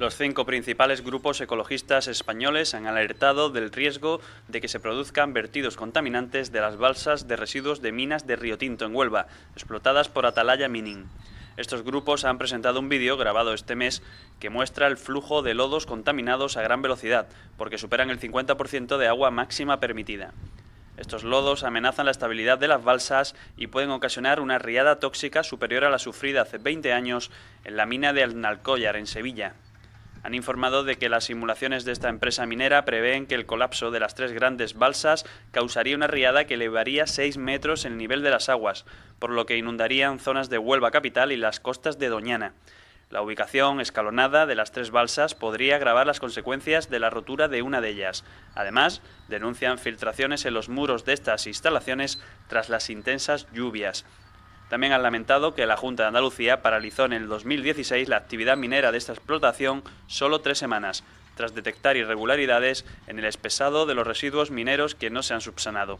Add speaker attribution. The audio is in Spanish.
Speaker 1: Los cinco principales grupos ecologistas españoles han alertado del riesgo de que se produzcan vertidos contaminantes de las balsas de residuos de minas de Río Tinto en Huelva, explotadas por Atalaya Mining. Estos grupos han presentado un vídeo grabado este mes que muestra el flujo de lodos contaminados a gran velocidad, porque superan el 50% de agua máxima permitida. Estos lodos amenazan la estabilidad de las balsas y pueden ocasionar una riada tóxica superior a la sufrida hace 20 años en la mina de Alnalcóllar, en Sevilla han informado de que las simulaciones de esta empresa minera prevén que el colapso de las tres grandes balsas causaría una riada que elevaría 6 metros el nivel de las aguas, por lo que inundarían zonas de Huelva capital y las costas de Doñana. La ubicación escalonada de las tres balsas podría agravar las consecuencias de la rotura de una de ellas. Además, denuncian filtraciones en los muros de estas instalaciones tras las intensas lluvias. También han lamentado que la Junta de Andalucía paralizó en el 2016 la actividad minera de esta explotación solo tres semanas, tras detectar irregularidades en el espesado de los residuos mineros que no se han subsanado.